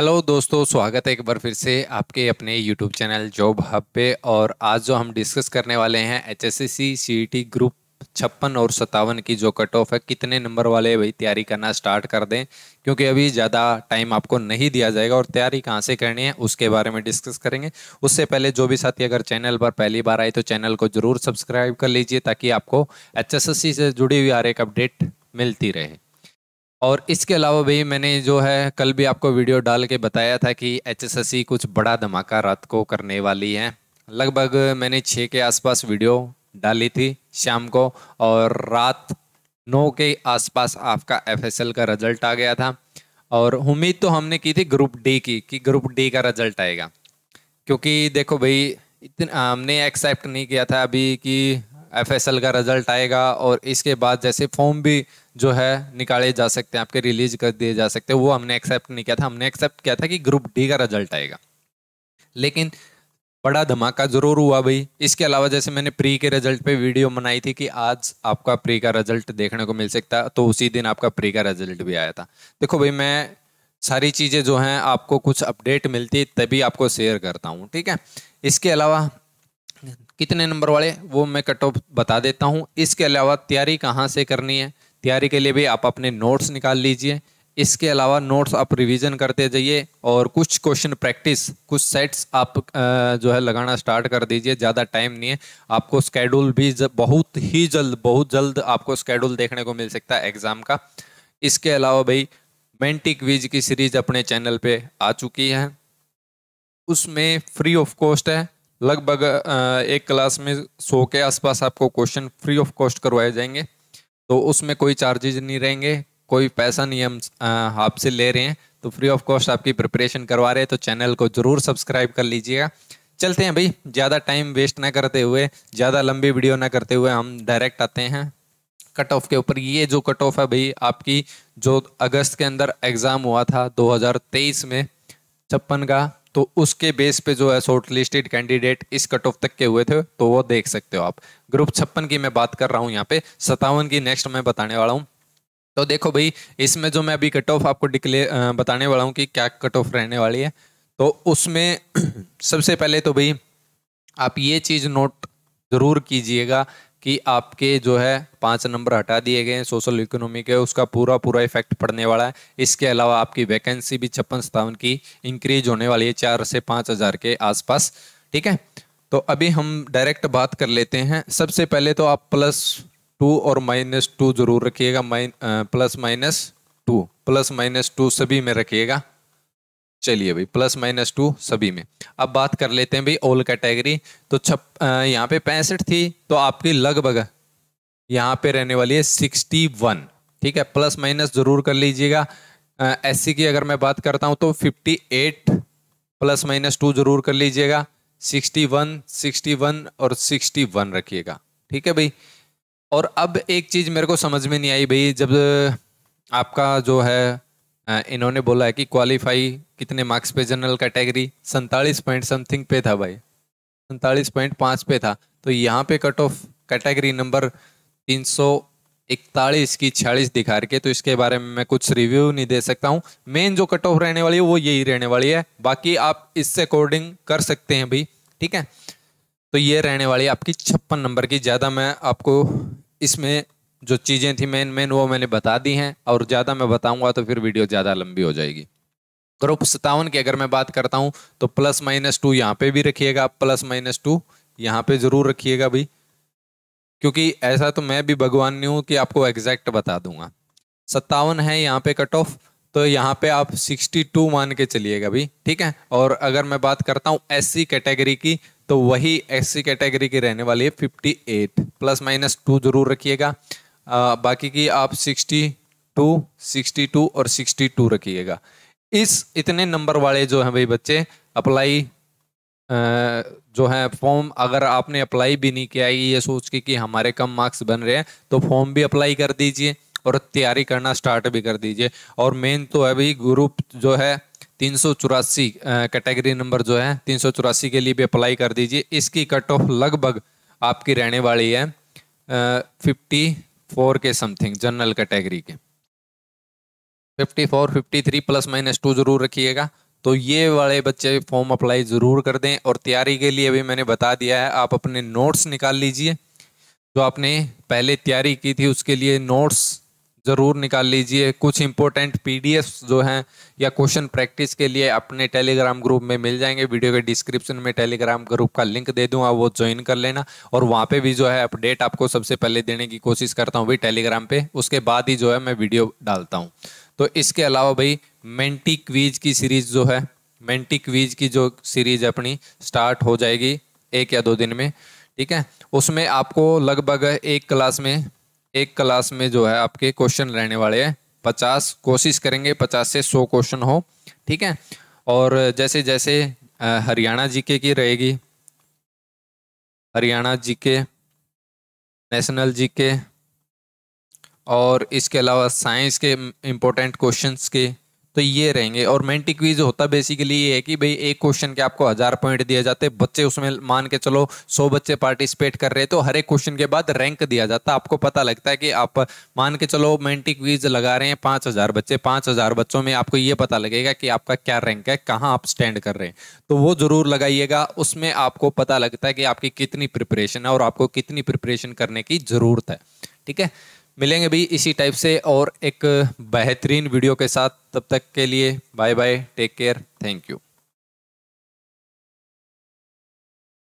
hello दोस्तों स्वागत है एक बार फिर से आपके अपने यूट्यूब चैनल जॉब हब पे और आज जो हम डिस्कस करने वाले हैं H S C C T group छप्पन और सत्तावन की जो कट ऑफ है कितने नंबर वाले भाई तैयारी करना स्टार्ट कर दें क्योंकि अभी ज़्यादा टाइम आपको नहीं दिया जाएगा और तैयारी कहाँ से करनी है उसके बारे में डिस्कस करेंगे उससे पहले जो भी साथी अगर चैनल पर पहली बार आए तो चैनल को ज़रूर सब्सक्राइब कर लीजिए ताकि आपको एच से जुड़ी हुई हर एक अपडेट मिलती रहे और इसके अलावा भाई मैंने जो है कल भी आपको वीडियो डाल के बताया था कि एच कुछ बड़ा धमाका रात को करने वाली है लगभग मैंने छः के आसपास वीडियो डाली थी शाम को और रात नौ के आसपास आपका एफ का रिजल्ट आ गया था और उम्मीद तो हमने की थी ग्रुप डी की कि ग्रुप डी का रिजल्ट आएगा क्योंकि देखो भाई इतना हमने एक्सेप्ट नहीं किया था अभी कि एफ का रिजल्ट आएगा और इसके बाद जैसे फॉर्म भी जो है निकाले जा सकते हैं आपके रिलीज कर दिए जा सकते हैं वो हमने एक्सेप्ट नहीं किया था हमने एक्सेप्ट किया था कि ग्रुप डी का रिजल्ट आएगा लेकिन बड़ा धमाका जरूर हुआ भाई इसके अलावा जैसे मैंने प्री के रिजल्ट पे वीडियो बनाई थी कि आज आपका प्री का रिजल्ट देखने को मिल सकता तो उसी दिन आपका प्री का रिजल्ट भी आया था देखो भाई मैं सारी चीज़ें जो हैं आपको कुछ अपडेट मिलती तभी आपको शेयर करता हूँ ठीक है इसके अलावा कितने नंबर वाले वो मैं कट ऑफ बता देता हूँ इसके अलावा तैयारी कहाँ से करनी है तैयारी के लिए भी आप अपने नोट्स निकाल लीजिए इसके अलावा नोट्स आप रिवीजन करते जाइए और कुछ क्वेश्चन प्रैक्टिस कुछ सेट्स आप जो है लगाना स्टार्ट कर दीजिए ज़्यादा टाइम नहीं है आपको स्केडूल भी बहुत ही जल्द बहुत जल्द आपको स्केडूल देखने को मिल सकता है एग्ज़ाम का इसके अलावा भाई मेंटी क्विज की सीरीज अपने चैनल पे आ चुकी है उसमें फ्री ऑफ कॉस्ट है लगभग एक क्लास में सौ के आसपास आपको क्वेश्चन फ्री ऑफ कॉस्ट करवाए जाएंगे तो उसमें कोई चार्जेज नहीं रहेंगे कोई पैसा नहीं हम आपसे ले रहे हैं तो फ्री ऑफ कॉस्ट आपकी प्रिपरेशन करवा रहे हैं तो चैनल को ज़रूर सब्सक्राइब कर लीजिएगा चलते हैं भाई ज़्यादा टाइम वेस्ट ना करते हुए ज़्यादा लंबी वीडियो ना करते हुए हम डायरेक्ट आते हैं कट ऑफ के ऊपर ये जो कट ऑफ है भाई आपकी जो अगस्त के अंदर एग्ज़ाम हुआ था 2023 में छप्पन का तो उसके बेस पे जो है शॉर्ट लिस्टेड कैंडिडेट इस कट ऑफ तक के हुए थे तो वो देख सकते हो आप ग्रुप छप्पन की मैं बात कर रहा हूँ यहाँ पे सत्तावन की नेक्स्ट मैं बताने वाला हूँ तो देखो भाई इसमें जो मैं अभी कट ऑफ आपको डिक्लेयर बताने वाला हूँ कि क्या कट ऑफ रहने वाली है तो उसमें सबसे पहले तो भाई आप ये चीज़ नोट ज़रूर कीजिएगा कि आपके जो है पाँच नंबर हटा दिए गए हैं सोशल इकोनॉमी के उसका पूरा पूरा इफेक्ट पड़ने वाला है इसके अलावा आपकी वैकेंसी भी छप्पन सतावन की इंक्रीज होने वाली है चार से पाँच हज़ार के आसपास ठीक है तो अभी हम डायरेक्ट बात कर लेते हैं सबसे पहले तो आप प्लस टू और माइनस टू जरूर रखिएगा mine plus minus two plus minus two सभी में रखिएगा चलिए भाई प्लस माइनस टू सभी में अब बात कर लेते हैं भाई ऑल कैटेगरी तो छप यहाँ पे पैंसठ थी तो आपकी लगभग यहाँ पे रहने वाली है सिक्सटी वन ठीक है प्लस माइनस जरूर कर लीजिएगा एस की अगर मैं बात करता हूँ तो fifty eight plus minus two जरूर कर लीजिएगा सिक्सटी वन सिक्सटी वन और सिक्सटी वन रखिएगा ठीक है भाई और अब एक चीज़ मेरे को समझ में नहीं आई भाई जब आपका जो है इन्होंने बोला है कि क्वालिफाई कितने मार्क्स पे जनरल कैटेगरी सैंतालीस पॉइंट समथिंग पे था भाई सैंतालीस पॉइंट पाँच पे था तो यहाँ पे कट ऑफ कैटेगरी नंबर तीन सौ इकतालीस की छियालीस दिखा रखे तो इसके बारे में मैं कुछ रिव्यू नहीं दे सकता हूँ मेन जो कट ऑफ रहने वाली है वो यही रहने वाली है बाकी आप इससे अकॉर्डिंग कर सकते हैं भाई ठीक है तो ये रहने वाली है आपकी छप्पन नंबर की ज़्यादा मैं आपको इसमें जो चीज़ें थी मेन मेन वो मैंने बता दी हैं और ज़्यादा मैं बताऊंगा तो फिर वीडियो ज़्यादा लंबी हो जाएगी ग्रुप सतावन की अगर मैं बात करता हूँ तो प्लस माइनस टू यहाँ पे भी रखिएगा प्लस माइनस टू यहाँ पे ज़रूर रखिएगा भाई क्योंकि ऐसा तो मैं भी भगवान नहीं हूँ कि आपको एग्जैक्ट बता दूंगा सत्तावन है यहाँ पे कट ऑफ तो यहाँ पे आप 62 मान के चलिएगा भाई ठीक है और अगर मैं बात करता हूँ एस कैटेगरी की तो वही एस कैटेगरी की रहने वाली है 58 प्लस माइनस टू जरूर रखिएगा आ, बाकी की आप सिक्सटी टू सिक्सटी टू और सिक्सटी टू रखिएगा इस इतने नंबर वाले जो हैं भाई बच्चे अप्लाई जो है फॉर्म अगर आपने अप्लाई भी नहीं किया ये सोच के कि हमारे कम मार्क्स बन रहे हैं तो फॉर्म भी अप्लाई कर दीजिए और तैयारी करना स्टार्ट भी कर दीजिए और मेन तो है भाई ग्रुप जो है तीन सौ चौरासी कैटेगरी नंबर जो है तीन सौ चौरासी के लिए भी अप्लाई कर दीजिए इसकी कट ऑफ लगभग आपकी रहने वाली है फिफ्टी फोर के समथिंग जनरल कैटेगरी के fifty four fifty three plus minus two जरूर रखिएगा तो ये वाले बच्चे फॉर्म अप्लाई ज़रूर कर दें और तैयारी के लिए भी मैंने बता दिया है आप अपने नोट्स निकाल लीजिए जो आपने पहले तैयारी की थी उसके लिए नोट्स ज़रूर निकाल लीजिए कुछ इंपॉर्टेंट पी जो हैं या क्वेश्चन प्रैक्टिस के लिए अपने टेलीग्राम ग्रुप में मिल जाएंगे वीडियो के डिस्क्रिप्शन में टेलीग्राम ग्रुप का लिंक दे दूँगा वो ज्वाइन कर लेना और वहाँ पे भी जो है अपडेट आपको सबसे पहले देने की कोशिश करता हूँ भाई टेलीग्राम पर उसके बाद ही जो है मैं वीडियो डालता हूँ तो इसके अलावा भाई मेंटी क्वीज की सीरीज़ जो है मेंटी क्वीज की जो सीरीज़ अपनी स्टार्ट हो जाएगी एक या दो दिन में ठीक है उसमें आपको लगभग एक क्लास में एक क्लास में जो है आपके क्वेश्चन रहने वाले हैं पचास कोशिश करेंगे पचास से सौ क्वेश्चन हो ठीक है और जैसे जैसे हरियाणा जीके की रहेगी हरियाणा जीके नेशनल जीके और इसके अलावा साइंस के इम्पोर्टेंट क्वेश्चंस के तो ये रहेंगे और मेंटी क्वीज होता बेसिकली ये है कि भाई एक क्वेश्चन के आपको हज़ार पॉइंट दिए जाते बच्चे उसमें मान के चलो सौ बच्चे पार्टिसिपेट कर रहे तो हर एक क्वेश्चन के बाद रैंक दिया जाता आपको पता लगता है कि आप मान के चलो मेंटी क्वीज लगा रहे हैं पांच हज़ार बच्चे पांच हज़ार बच्चों में आपको ये पता लगेगा कि आपका क्या रैंक है कहाँ आप स्टैंड कर रहे हैं तो वो ज़रूर लगाइएगा उसमें आपको पता लगता है कि आपकी कितनी प्रिपरेशन है और आपको कितनी प्रिपरेशन करने की ज़रूरत है ठीक है मिलेंगे भी इसी टाइप से और एक बेहतरीन वीडियो के साथ तब तक के लिए bye bye take care thank you